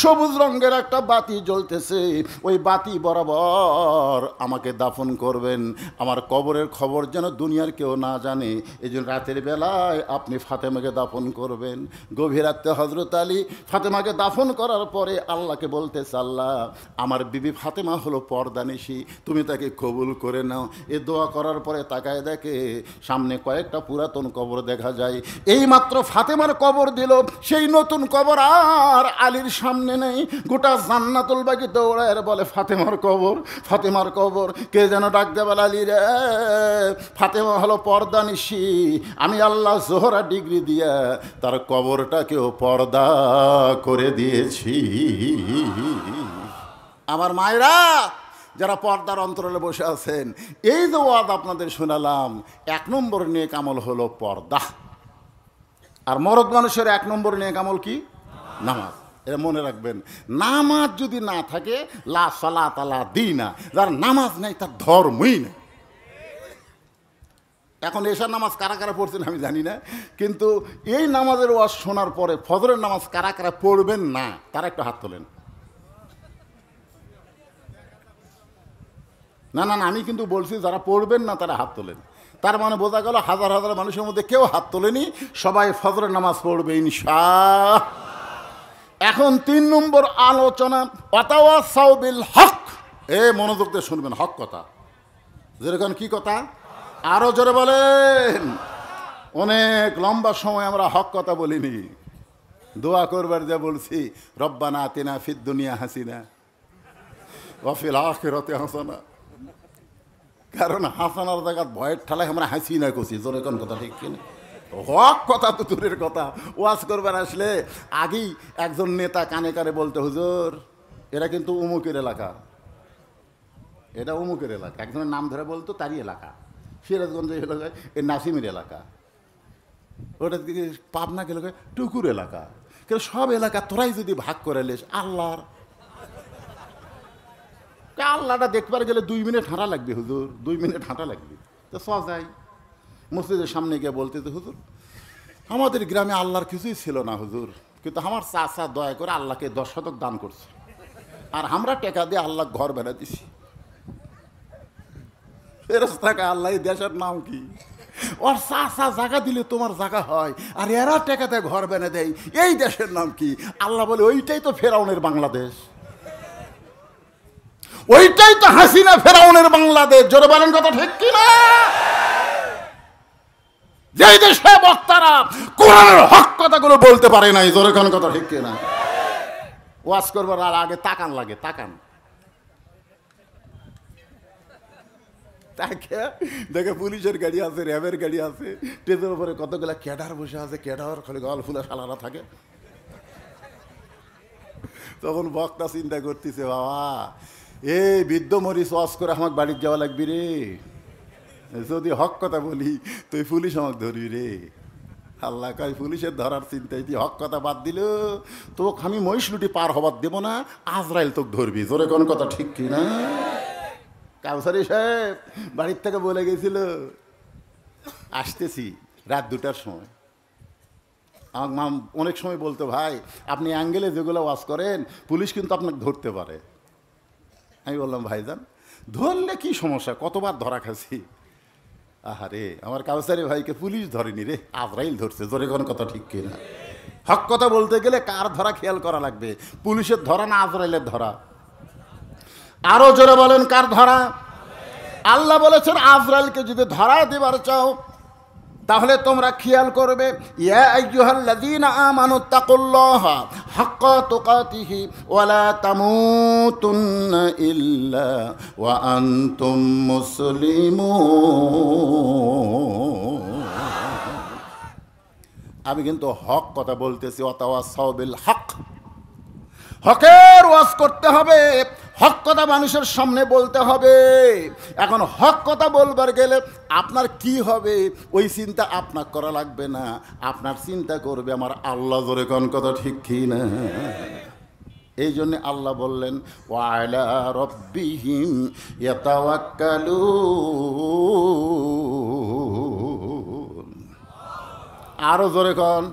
সবুজ রঙের একটা বাতি জ্বলতেছে ওই বাতি বরাবর আমাকে দাফন করবেন আমার কবরের খবর যেন দুনিয়ার কেউ না জানে এই জন্য রাতের বেলায় আপনি ফাতেমাকে দাফন করবেন গভীর রাত্রে হজরত আলী ফাতেমাকে দাফন করার পরে আল্লাহকে বলতে চাল্লা আমার বিবি ফাতেমা হলো পর্দানিশি তুমি তাকে কবুল করে নাও এ দোয়া করার পরে তাকায় দেখে সামনে কয়েকটা পুরাতন কবর দেখা যায় এই মাত্র ফাতেমার কবর দিল সেই নতুন কবর আর আলীর সামনে নেই গোটা জান্নাতুল বাকি দৌড়ায় বলে ফাতেমা ফাতেমার কবর ফাতেমার কবর কে যেন ডাক দেবে লালি রে ফাতেমা হলো পর্দা নিশি আমি আল্লাহ জোহরা ডিগ্রি দিয়া তার কবরটাকেও পর্দা করে দিয়েছি আমার মায়েরা যারা পর্দার অন্তরালে বসে আছেন এই যে ওয়াদ আপনাদের শোনালাম এক নম্বর নিয়ে কামল হলো পর্দা আর মরদ মানুষের এক নম্বর নিয়ে কামল কি নামাজ এটা মনে রাখবেন নামাজ যদি না থাকে লা সালা তালা দিই না যার নামাজ নেই তার ধর্মই নেই এখন এশার নামাজ কারা কারা পড়ছেন আমি জানি না কিন্তু এই নামাজের ওয়াজ শোনার পরে ফজরের নামাজ কারা কারা পড়বেন না তারা একটু হাত তোলেন না না না আমি কিন্তু বলছি যারা পড়বেন না তারা হাত তোলেন তার মানে বোঝা গেল হাজার হাজার মানুষের মধ্যে কেউ হাত তোলেনি সবাই ফজরের নামাজ পড়বে ইনশা এখন তিন নম্বর আলোচনা অতাওয়া সাউবিল হক এ মনোযোগ দিয়ে শুনবেন হক কথা যেরকম কি কথা আরও জোরে বলেন অনেক লম্বা সময় আমরা হক কথা বলিনি দোয়া করবার যা বলছি রব্বানা তিনা ফির দুনিয়া হাসিনা অফিল আখিরতে হাসানা কারণ হাসানার জায়গা ভয়ের ঠালায় আমরা হাসি না করছি জোরে কোন কথা ঠিক কিনা হক কথা তো দূরের কথা ওয়াজ করবার আসলে আগেই একজন নেতা কানে কানে বলতে হুজুর এরা কিন্তু উমুকের এলাকা এটা উমুকের এলাকা একজনের নাম ধরে বলতো তারই এলাকা সিরাজগঞ্জ এলাকায় এ নাসিমের এলাকা ওটা পাবনা গেলে টুকুর এলাকা কিন্তু সব এলাকা তোরাই যদি ভাগ করে লেস আল্লাহর আল্লাহটা দেখবার গেলে দুই মিনিট হাঁটা লাগবে হুজুর দুই মিনিট হাঁটা লাগবে তো স মসজিদের সামনে গিয়ে বলতে তো হুজুর আমাদের গ্রামে আল্লাহর কিছুই ছিল না হুজুর কিন্তু আমার চাচা দয়া করে আল্লাহকে দশ শতক দান করছে আর আমরা টেকা দিয়ে আল্লাহ ঘর বেড়া দিছি ফেরস আল্লাহ দেশের নাম কি ওর চাচা জায়গা দিলে তোমার জায়গা হয় আর এরা দেয় ঘর বেনে দেয় এই দেশের নাম কি আল্লাহ বলে ওইটাই তো ফেরাউনের বাংলাদেশ ওইটাই তো হাসিনা ফেরাউনের বাংলাদেশ জোরে বলেন কথা ঠিক কিনা যেই দেশে বক্তারা কোরআনের হক কথাগুলো বলতে পারে নাই কোন কথা ঠিক না ওয়াজ করবার আর আগে তাকান লাগে তাকান তাকে দেখে পুলিশের গাড়ি আছে র্যাবের গাড়ি আছে ট্রেনের উপরে কতগুলা ক্যাডার বসে আছে ক্যাডার খালি গল ফুলা সালারা থাকে তখন বক্তা চিন্তা করতেছে বাবা এই বৃদ্ধ মরিচ ওয়াজ করে আমাকে বাড়ির যাওয়া লাগবে রে যদি হক কথা বলি তুই পুলিশ আমাকে ধরবি রে আল্লাহ কয় পুলিশের ধরার চিন্তায় তুই হক কথা বাদ দিল তোকে আমি মহিষ লুটি পার হবার দেবো না আজরাইল তোকে ধরবি তোরে কোনো কথা ঠিক কি না কাউসারি সাহেব বাড়ির থেকে বলে গেছিল আসতেছি রাত দুটার সময় আমার অনেক সময় বলতো ভাই আপনি অ্যাঙ্গেলে যেগুলো ওয়াজ করেন পুলিশ কিন্তু আপনাকে ধরতে পারে আমি বললাম ভাইজান ধরলে কি সমস্যা কতবার ধরা খাসি আহারে আমার কাউসারি ভাইকে পুলিশ ধরেনি রে আজরাইল ধরছে জোরে কোন কথা ঠিক কিনা হক কথা বলতে গেলে কার ধরা খেয়াল করা লাগবে পুলিশের ধরা না আজরাইলের ধরা আরও জোরে বলেন কার ধরা আল্লাহ বলেছেন আজরাইলকে যদি ধরা দেবার চাও তাহলে তোমরা খেয়াল করবে ওয়ালা ইল্লা ওয়া আমি কিন্তু হক কথা বলতেছি অতাওয়া সবিল হক হকের ওয়াজ করতে হবে হক কথা মানুষের সামনে বলতে হবে এখন হক কথা বলবার গেলে আপনার কি হবে ওই চিন্তা আপনার করা লাগবে না আপনার চিন্তা করবে আমার আল্লাহ জোরে কোন কথা ঠিক কি না এই জন্যে আল্লাহ বললেন ওয়ালা রব্বিহীন এতাওয়াক্কালু আরো জোরে কন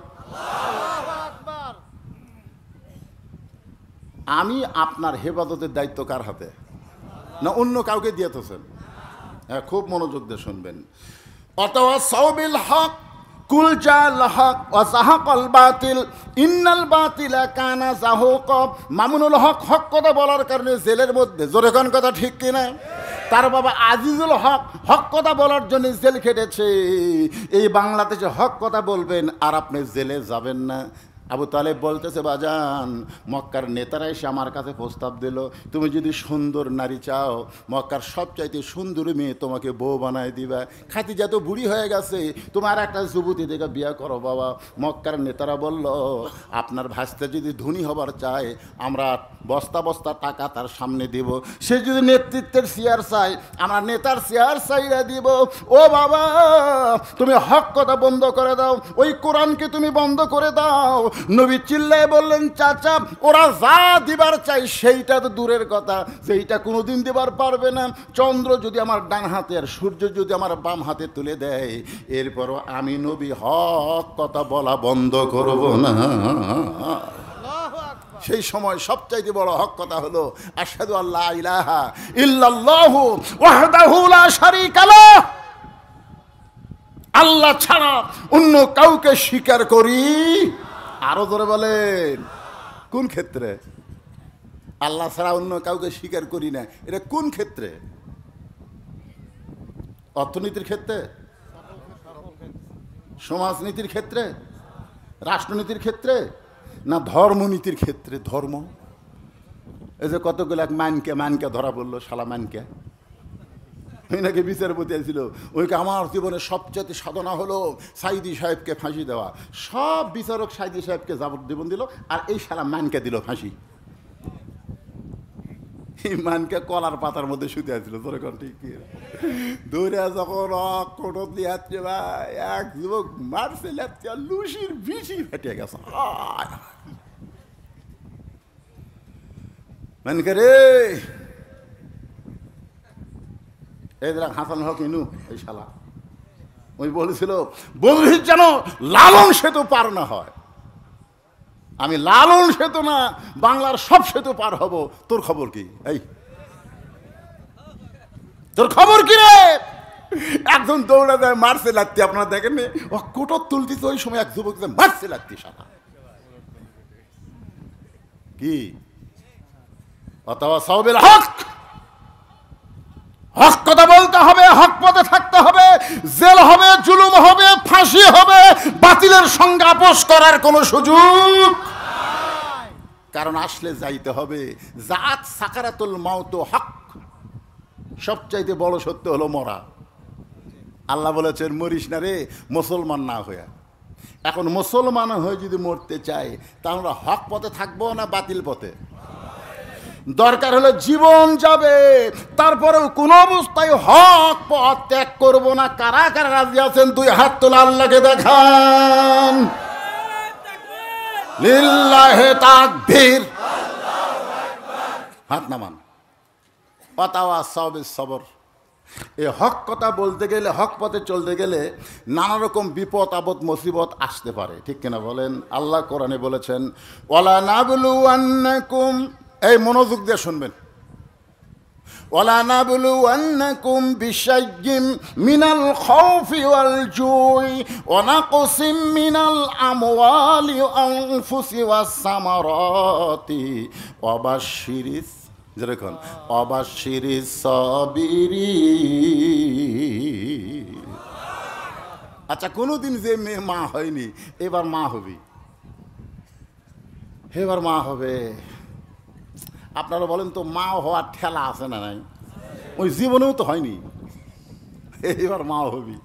আমি আপনার হেফাজতের দায়িত্ব কার হাতে না অন্য কাউকে দিয়ে দিয়েতেছেন হ্যাঁ খুব মনোযোগ দিয়ে শুনবেন অথবা সৌবিল হক মামুনুল হক হক কথা বলার কারণে জেলের মধ্যে জোরে কোন কথা ঠিক কিনা তার বাবা আজিজুল হক হক কথা বলার জন্য জেল খেটেছে এই বাংলাদেশে হক কথা বলবেন আর আপনি জেলে যাবেন না আবু তালেব বলতেছে বাজান মক্কার নেতারা এসে আমার কাছে প্রস্তাব দিল তুমি যদি সুন্দর নারী চাও মক্কার সবচাইতে সুন্দর মেয়ে তোমাকে বউ বানায় দিবা যা তো বুড়ি হয়ে গেছে তোমার একটা যুবতী দেখে বিয়া করো বাবা মক্কার নেতারা বলল আপনার ভাসতে যদি ধনী হবার চায় আমরা বস্তা বস্তা টাকা তার সামনে দিব সে যদি নেতৃত্বের চেয়ার চাই আমরা নেতার চেয়ার চাইরা দিব ও বাবা তুমি হক কথা বন্ধ করে দাও ওই কোরআনকে তুমি বন্ধ করে দাও নবী চিল্লায় বললেন চাচা ওরা যা দিবার চাই সেইটা তো দূরের কথা কোনো দিন দিবার পারবে না চন্দ্র যদি আমার ডান হাতে আর সূর্য যদি আমার বাম হাতে তুলে দেয় এরপরও আমি নবী হক কথা বলা বন্ধ করব না সেই সময় সবচাইতে বড় হক কথা হলো আসাদু আল্লাহ ইলাহা ইল্লাল্লাহু ওয়াহদাহু লা আল্লাহ ছাড়া অন্য কাউকে স্বীকার করি আরো ধরে বলেন কোন ক্ষেত্রে আল্লাহ ছাড়া অন্য কাউকে স্বীকার করি না এটা কোন ক্ষেত্রে অর্থনীতির ক্ষেত্রে সমাজনীতির ক্ষেত্রে রাষ্ট্রনীতির ক্ষেত্রে না ধর্মনীতির ক্ষেত্রে ধর্ম এই যে কতগুলো মানকে মানকে ধরা পড়লো শালা মানকে নাকি বিচারপতি আছিল ওইকে আমার জীবনে সবচেয়ে সাধনা হলো সাইদি সাহেবকে ফাঁসি দেওয়া সব বিচারক সাইদি সাহেবকে জীবন দিল আর এই সারা মানকে দিল ফাঁসি এই মানকে কলার পাতার মধ্যে শুতে আসছিল তোর এখন ঠিক দৌড়ে যখন কোটত ভাই এক যুবক মারছে লেপছে লুসির বিচি ফেটে গেছে মানকে রে এই দেখ হাসান হক ইনু এই শালা ওই বলেছিল বন্ধুর যেন লালন সেতু পার না হয় আমি লালন সেতু না বাংলার সব সেতু পার হব তোর খবর কি এই তোর খবর কি রে একজন দৌড়া দেয় মারছে লাগতি আপনারা দেখেননি ও কোটর তুলতি তো ওই সময় এক যুবক মারছে লাগতি সাদা কি অথবা সবের হক হক কথা বলতে হবে হক পথে থাকতে হবে জেল হবে জুলুম হবে ফাঁসি হবে বাতিলের সঙ্গে আপোষ করার কোনো সুযোগ কারণ আসলে যাইতে হবে জাত সাকারাতুল মাউত হক সবচাইতে বড় সত্য হলো মরা আল্লাহ বলেছেন মরিস না রে মুসলমান না হইয়া এখন মুসলমান হয়ে যদি মরতে চায় তা আমরা হক পথে থাকবো না বাতিল পথে দরকার হলে জীবন যাবে তারপরেও কোন অবস্থায় হক পথ ত্যাগ করব না কারা কারা রাজি আছেন দুই হাত তোলা আল্লাহকে দেখান লিল্লাহে তাকবীর হাত নামান পাতাওয়া সবে সবর এই হক কথা বলতে গেলে হক পথে চলতে গেলে নানা রকম বিপদ আপদ মুসিবত আসতে পারে ঠিক কিনা বলেন আল্লাহ কোরআনে বলেছেন ওলা নাবলু আন্নাকুম এই মনোযোগ দিয়ে শুনবেন ওলানাবলুয়ান্নাকুম বিশাজ্জিম মিনাল খাউফি ওয়াল জুই ওনাকুসিম মিনাল আমওয়ালি আনফুসি ওয়াস সামারাতি ওয়াবাশশিরিস যে দেখুন ওয়াবাশশিরিস সাবিরি আচ্ছা কোনোদিন যে মেয়ে মা হয়নি এবার মা হবে এবার মা হবে আপনারা বলেন তো মা হওয়ার ঠেলা আছে না নাই ওই জীবনেও তো হয়নি এইবার মা হবি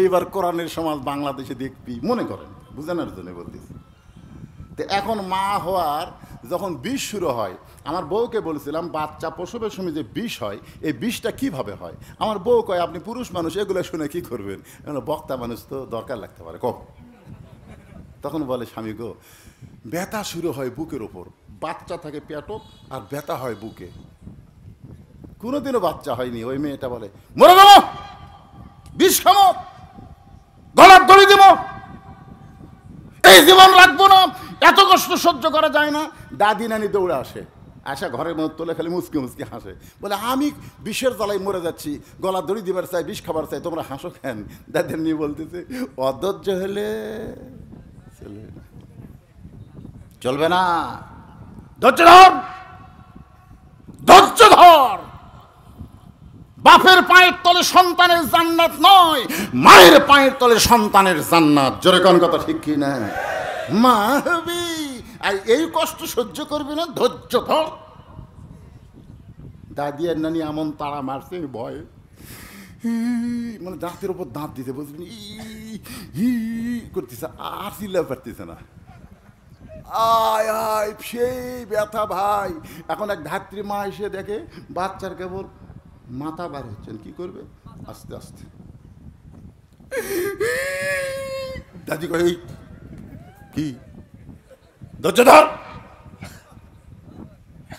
এইবার কোরআনের সমাজ বাংলাদেশে দেখবি মনে করেন বুঝানোর জন্য বলতেছি তো এখন মা হওয়ার যখন বিষ শুরু হয় আমার বউকে বলেছিলাম বাচ্চা প্রসবের সময় যে বিষ হয় এই বিষটা কিভাবে হয় আমার বউ কয় আপনি পুরুষ মানুষ এগুলো শুনে কি করবেন বক্তা মানুষ তো দরকার লাগতে পারে কখন তখন বলে স্বামী গো ব্যথা শুরু হয় বুকের ওপর বাচ্চা থাকে পেটক আর ব্যথা হয় বুকে কোনোদিনও বাচ্চা হয়নি ওই মেয়েটা বলে মরে দেবো বিষ খাবো গলার ধরে দেব এই জীবন রাখবো না এত কষ্ট সহ্য করা যায় না দাদি নানি দৌড়ে আসে আসা ঘরের মধ্যে তোলে খালি মুচকে মুচকে হাসে বলে আমি বিষের তলায় মরে যাচ্ছি গলা দড়ি দিবার চাই বিষ খাবার চাই তোমরা হাসো কেন দাদের নিয়ে বলতেছে অধৈর্য হলে চলবে না ধৈর্য ধর ধৈর্য ধর বাপের পায়ের তলে সন্তানের জান্নাত নয় মায়ের পায়ের তলে সন্তানের জান্নাত জোরে কোন কথা ঠিক কি না মা আর এই কষ্ট সহ্য করবি না ধৈর্য ধর দাদি আর নানি এমন তারা মারছে ভয় মানে দাঁতের উপর দাঁত দিতে বুঝলি হি করতেছে আর চিল্লা পারতেছে না আয় আয় সেই ব্যথা ভাই এখন এক ধাত্রী মা এসে দেখে বাচ্চার কেবল মাথা বার হচ্ছেন কি করবে আস্তে আস্তে দাদি কয় কি ধর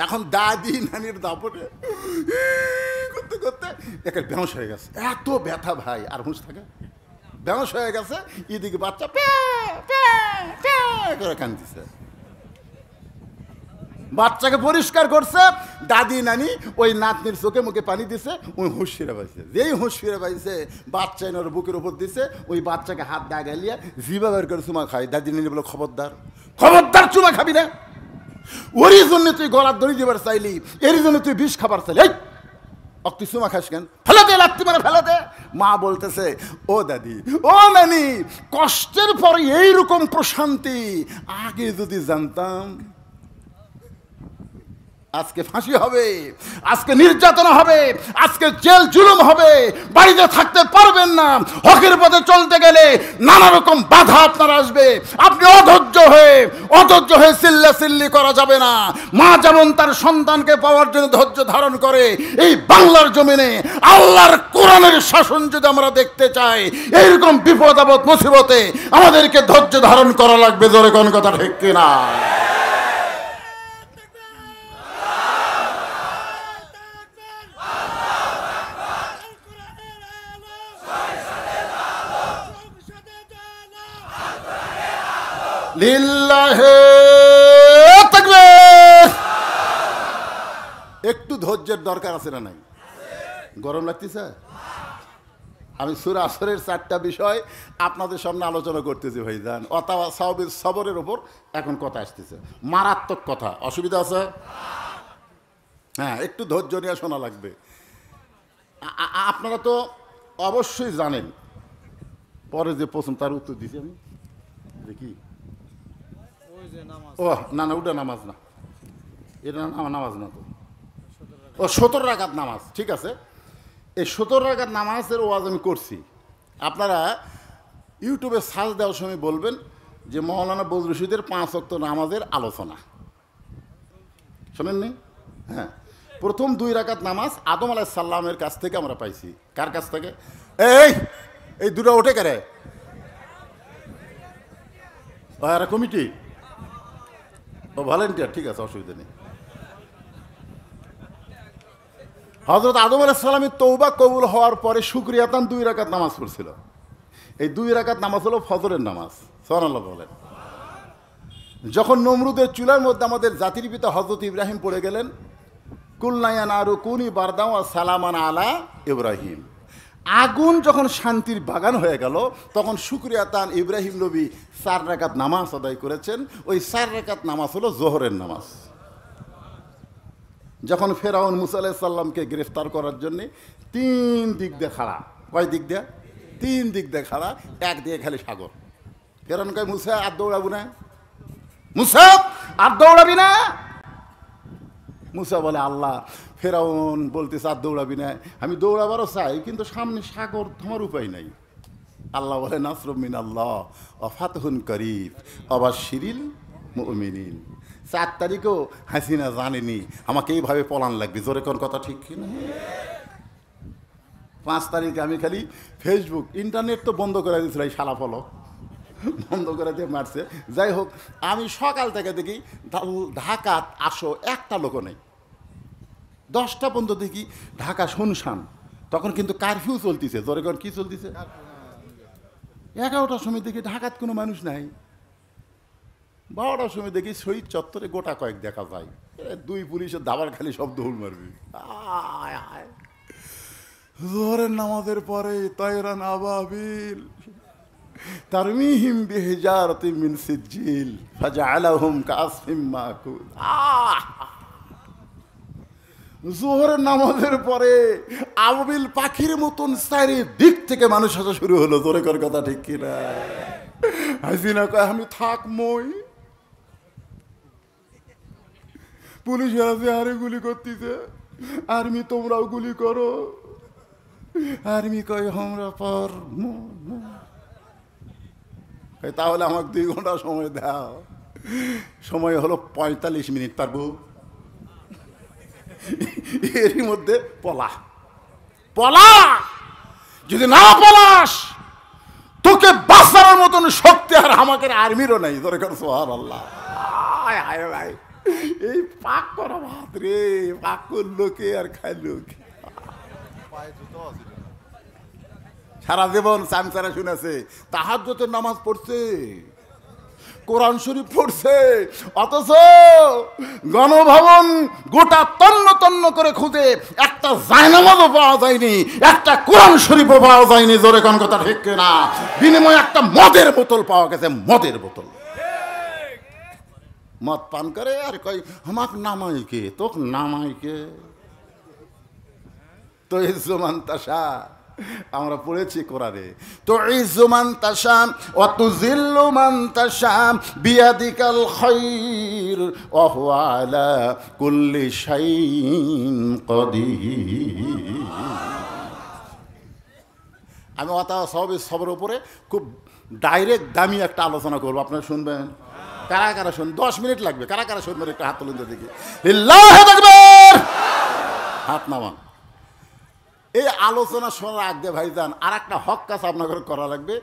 এখন দাদি নানির দাপটে করতে করতে একটা বেহস হয়ে গেছে এত ব্যথা ভাই আর হুঁশ থাকে ব্যালেন্স হয়ে গেছে এদিকে বাচ্চা করে কান্দিছে বাচ্চাকে পরিষ্কার করছে দাদি নানি ওই নাতনির চোখে মুখে পানি দিছে ওই হুঁশ ফিরে পাইছে যেই হুঁশ ফিরে পাইছে বাচ্চা এনার বুকের উপর দিছে ওই বাচ্চাকে হাত দা গালিয়া জিবা বের করে চুমা খায় দাদি নানি বলে খবরদার খবরদার চুমা খাবি না ওরই জন্য তুই গলার দড়ি দিবার চাইলি এর জন্য তুই বিষ খাবার চাইলি এই অক্তিসুমা খাস কেন ফেলে দে লাগতে মানে ফেলে দে মা বলতেছে ও দাদি ও নানি কষ্টের পরে এইরকম প্রশান্তি আগে যদি জানতাম আজকে ফাঁসি হবে আজকে নির্যাতন হবে আজকে জেল জুলুম হবে বাড়িতে থাকতে পারবেন না হকের পথে চলতে গেলে নানা রকম বাধা আপনার আসবে আপনি অধৈর্য হয়ে অধৈর্য হয়ে সিল্লা সিল্লি করা যাবে না মা যেমন তার সন্তানকে পাওয়ার জন্য ধৈর্য ধারণ করে এই বাংলার জমিনে আল্লাহর কোরআনের শাসন যদি আমরা দেখতে চাই এইরকম বিপদ আপদ মুসিবতে আমাদেরকে ধৈর্য ধারণ করা লাগবে জোরে কোন কথা ঠিক কিনা একটু ধৈর্যের দরকার আছে না নাই গরম লাগতেছে আমি সুরা আসরের চারটা বিষয় আপনাদের সামনে আলোচনা করতেছি ভাই যান অথবা সাহবির সবরের ওপর এখন কথা আসতেছে মারাত্মক কথা অসুবিধা আছে হ্যাঁ একটু ধৈর্য নিয়ে শোনা লাগবে আপনারা তো অবশ্যই জানেন পরে যে প্রশ্ন তার উত্তর দিচ্ছি আমি দেখি ও না না ওটা নামাজ না এটা নামাজ না তো ও সতেরো রাখাত নামাজ ঠিক আছে এই সতেরো রাখাত নামাজের ওয়াজ আমি করছি আপনারা ইউটিউবে সার্চ দেওয়ার সময় বলবেন যে মৌলানা বজরুশিদের পাঁচ অক্ত নামাজের আলোচনা শোনেননি হ্যাঁ প্রথম দুই রাকাত নামাজ আদম আলাহ সাল্লামের কাছ থেকে আমরা পাইছি কার কাছ থেকে এই এই দুটো ওঠে কারে কমিটি ও ভলেন্টিয়ার ঠিক আছে অসুবিধা নেই হজরত আদম আলাইসালামের তৌবা কবুল হওয়ার পরে শুক্রিয়া দুই রাকাত নামাজ পড়ছিল এই দুই রাকাত নামাজ হলো ফজরের নামাজ সোহানাল্লাহ বলেন যখন নমরুদের চুলার মধ্যে আমাদের জাতির পিতা হজরত ইব্রাহিম পড়ে গেলেন কুলনায়ান আরু কুনি বারদাও সালামান আলা ইব্রাহিম আগুন যখন শান্তির বাগান হয়ে গেল তখন শুক্রিয়া তান ইব্রাহিম নবী সার রেখাত নামাজ আদায় করেছেন ওই সার রেখাত নামাজ হলো জোহরের নামাজ যখন ফেরাউন মুসাল্লাহ সাল্লামকে গ্রেফতার করার জন্যে তিন দিক দিয়ে খাড়া কয় দিক দিয়ে তিন দিক দিয়ে খাড়া এক দিয়ে খালি সাগর ফেরাউন কয় মুসা আর দৌড়াবো না মুসা আর দৌড়াবি না মুসা বলে আল্লাহ ফেরাউন বলতে চার দৌড়াবি না আমি দৌড়াবারও চাই কিন্তু সামনে সাগর তোমার উপায় নাই আল্লাহ বলে নাসরমিন আল্লাহ হুন করিব অবা শিরিল মিনিন চার তারিখও হাসিনা জানেনি আমাকে এইভাবে পলান লাগবে জোরে কোন কথা ঠিক কিনা পাঁচ তারিখে আমি খালি ফেসবুক ইন্টারনেট তো বন্ধ করে দিয়েছিল এই সালা ফলক বন্ধ করে দিয়ে মারছে যাই হোক আমি সকাল থেকে দেখি ঢাকাত আসো একটা লোক নেই দশটা পর্যন্ত দেখি ঢাকা শুনশান তখন কিন্তু কারফিউ চলতেছে জোরে কর কী চলতেছে এগারোটার সময় দেখি ঢাকাত কোনো মানুষ নাই বারোটার সময় দেখি শহীদ চত্বরে গোটা কয়েক দেখা যায় দুই পুলিশের দাবার খালি শব্দ হুল মারবি আয় আয় নামাজের পরে তৈরান আবাবিল তারমিহিম বিহেজারতি মিন সিজিল ফাজআলাহুম কাআসফিম মাকুল আহ জোহরের নামাজের পরে আবিল পাখির মতন থেকে মানুষ শুরু হলো জোরে কর কথা ঠিক কিনা হাসিনা কয় আমি থাক মই পুলিশ আছে আরে গুলি করতেছে আর্মি তোমরাও গুলি করো আর্মি কয় আমরা তাহলে আমাকে দুই ঘন্টা সময় দাও সময় হলো পঁয়তাল্লিশ মিনিট তার বউ এরই মধ্যে পলা পলা যদি না পলাস তোকে বাঁচানোর মতন শক্তি আর আমাকে আর্মিরও নাই দরকার সোহার আল্লাহ ভাই এই পাক করা ভাত রে পাক করলো কে আর খাইলো কে সারা জীবন সানসারা শুনেছে তাহার যত নামাজ পড়ছে কোরআন শরীফ পড়ছে অথচ গণভবন গোটা তন্ন তন্ন করে খুঁজে একটা জায়নামাজও পাওয়া যায়নি একটা কোরআন শরীফও পাওয়া যায়নি জোরে কোন কথা ঠিক না বিনিময়ে একটা মদের বোতল পাওয়া গেছে মদের বোতল মদ পান করে আর কয় আমাক নামাই কে তোক নামাই কে তো ইজমান তাসা আমরা পড়েছি কোরআনে তো ইজুমান তাসাম তু জিল্লুমান তাসাম বিয়াদিকাল খৈর অহওয়ালা কুল্লি শাইন কদি আমি অত সব সবের উপরে খুব ডাইরেক্ট দামি একটা আলোচনা করবো আপনারা শুনবেন কারা কারা শুন দশ মিনিট লাগবে কারা কারা শুনবেন একটা হাত তুলুন দেখি হাত নামান এই আলোচনা শোনার আগে ভাই যান আর একটা হক কাজ আপনাকে করা লাগবে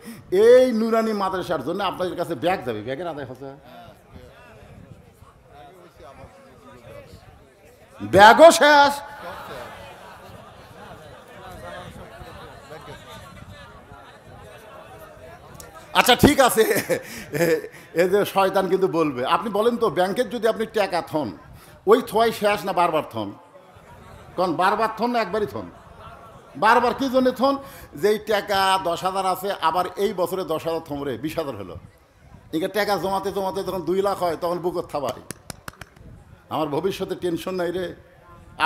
এই নুরানি মাদ্রাসার জন্য আপনাদের কাছে ব্যাগ যাবে ব্যাগের আদায় হচ্ছে ব্যাগও শেষ আচ্ছা ঠিক আছে এ যে শয়তান কিন্তু বলবে আপনি বলেন তো ব্যাংকের যদি আপনি টাকা থন ওই থোয়াই শেষ না বারবার থন কারণ বারবার থন না একবারই থন বারবার কী জন্য থন যেই টাকা দশ হাজার আছে আবার এই বছরে দশ হাজার থমরে বিশ হাজার হলো এগে টাকা জমাতে জমাতে যখন দুই লাখ হয় তখন বুকত থাবাই আমার ভবিষ্যতে টেনশন নাই রে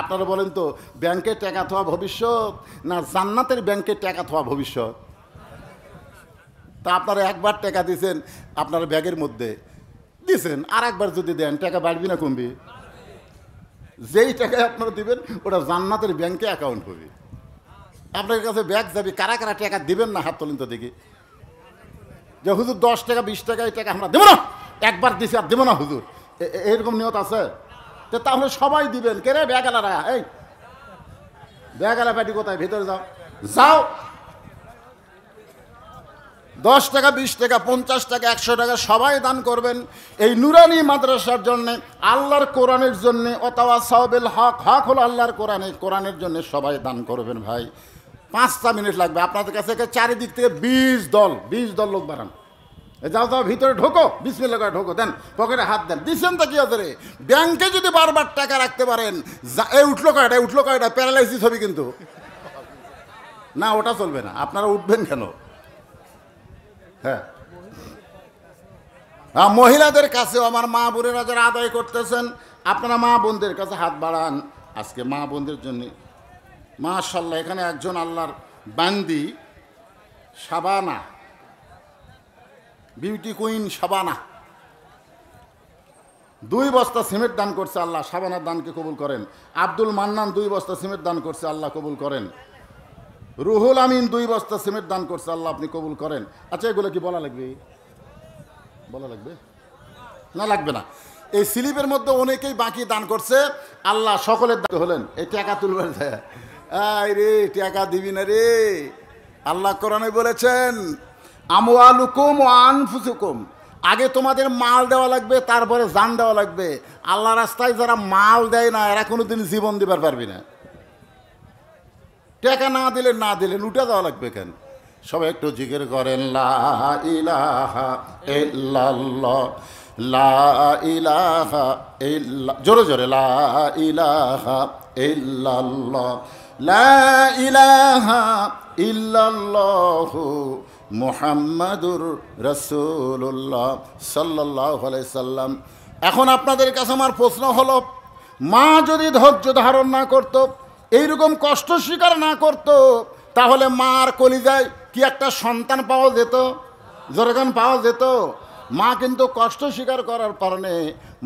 আপনারা বলেন তো ব্যাংকে টাকা থোয়া ভবিষ্যৎ না জান্নাতের ব্যাংকে টাকা থোয়া ভবিষ্যৎ তা আপনারা একবার টাকা দিয়েছেন আপনার ব্যাগের মধ্যে দিয়েছেন আর একবার যদি দেন টাকা বাড়বি না কমবি যেই টাকায় আপনারা দিবেন ওটা জান্নাতের ব্যাংকে অ্যাকাউন্ট হবে আপনার কাছে ব্যাগ যাবে কারা কারা টাকা দেবেন না হাত তোলেন তো দেখি যে হুজুর দশ টাকা বিশ টাকা এই টাকা আমরা দেবো না একবার দিছি আর দেবো না হুজুর এরকম নিয়ত আছে তো তাহলে সবাই দিবেন কে রে ব্যাগালারা এই ব্যাগালা প্যাটি কোথায় ভেতরে যাও যাও দশ টাকা বিশ টাকা পঞ্চাশ টাকা একশো টাকা সবাই দান করবেন এই নুরানি মাদ্রাসার জন্যে আল্লাহর কোরআনের জন্যে অতাওয়া সাহবেল হক হক হলো আল্লাহর কোরআনে কোরআনের জন্যে সবাই দান করবেন ভাই পাঁচটা মিনিট লাগবে আপনাদের কাছে চারিদিক থেকে বিশ দল বিশ দল লোক বাড়ান যাও যাও ভিতরে ঢোকো মিনিট লোক ঢোকো দেন পকেটে হাত দেন দিচ্ছেন তো কি আছে ব্যাংকে যদি বারবার টাকা রাখতে পারেন এ উঠলো কয়টা উঠলো কয়টা প্যারালাইসিস হবে কিন্তু না ওটা চলবে না আপনারা উঠবেন কেন হ্যাঁ মহিলাদের কাছেও আমার মা বোনেরা যারা আদায় করতেছেন আপনারা মা বোনদের কাছে হাত বাড়ান আজকে মা বোনদের জন্য মাশাল্লাহ এখানে একজন আল্লাহর বান্দি সাবানা বিউটি কুইন সাবানা দুই বস্তা সিমেন্ট দান করছে আল্লাহ সাবানার দানকে কবুল করেন আব্দুল মান্নান দুই বস্তা সিমেন্ট দান করছে আল্লাহ কবুল করেন রুহুল আমিন দুই বস্তা সিমেন্ট দান করছে আল্লাহ আপনি কবুল করেন আচ্ছা এগুলো কি বলা লাগবে বলা লাগবে না লাগবে না এই স্লিপের মধ্যে অনেকেই বাকি দান করছে আল্লাহ সকলের দান হলেন এই টাকা তুলবেন আয় রে টাকা দিবি না রে আল্লাহ কোরআনে বলেছেন আমওয়ালুকুম ও আনফুসুকুম আগে তোমাদের মাল দেওয়া লাগবে তারপরে জান দেওয়া লাগবে আল্লাহ রাস্তায় যারা মাল দেয় না এরা কোনো দিন জীবন দিবার পারবি না টাকা না দিলে না দিলে লুটে দেওয়া লাগবে কেন সবাই একটু জিকির করেন লা ইলাহা ইল্লাল্লাহ লা ইলাহা ইল্লা জোরে জোরে লাহা ইলাহা ইল্লাল্লাহ লা ইলাহা মুহাম্মাদুর রাসূলুল্লাহ সাল্লাল্লাহু সাল্লাম এখন আপনাদের কাছে আমার প্রশ্ন হলো মা যদি ধৈর্য ধারণ না করত এইরকম কষ্ট স্বীকার না করত তাহলে মার কলিজায় কি একটা সন্তান পাওয়া যেত যেরকম পাওয়া যেত মা কিন্তু কষ্ট স্বীকার করার কারণে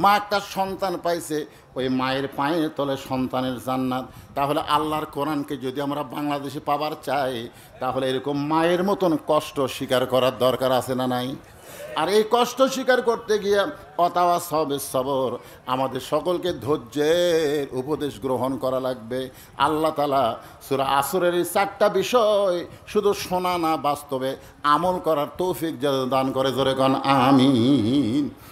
মা একটা সন্তান পাইছে ওই মায়ের পায়ে তলে সন্তানের জান্নাত তাহলে আল্লাহর কোরআনকে যদি আমরা বাংলাদেশে পাবার চাই তাহলে এরকম মায়ের মতন কষ্ট স্বীকার করার দরকার আছে না নাই আর এই কষ্ট স্বীকার করতে গিয়ে অতাওয়া সবে সবর আমাদের সকলকে ধৈর্যের উপদেশ গ্রহণ করা লাগবে আল্লাহ তালা সুরা আসরের এই চারটা বিষয় শুধু শোনা না বাস্তবে আমল করার তৌফিক যেন দান করে ধরে কন আমিন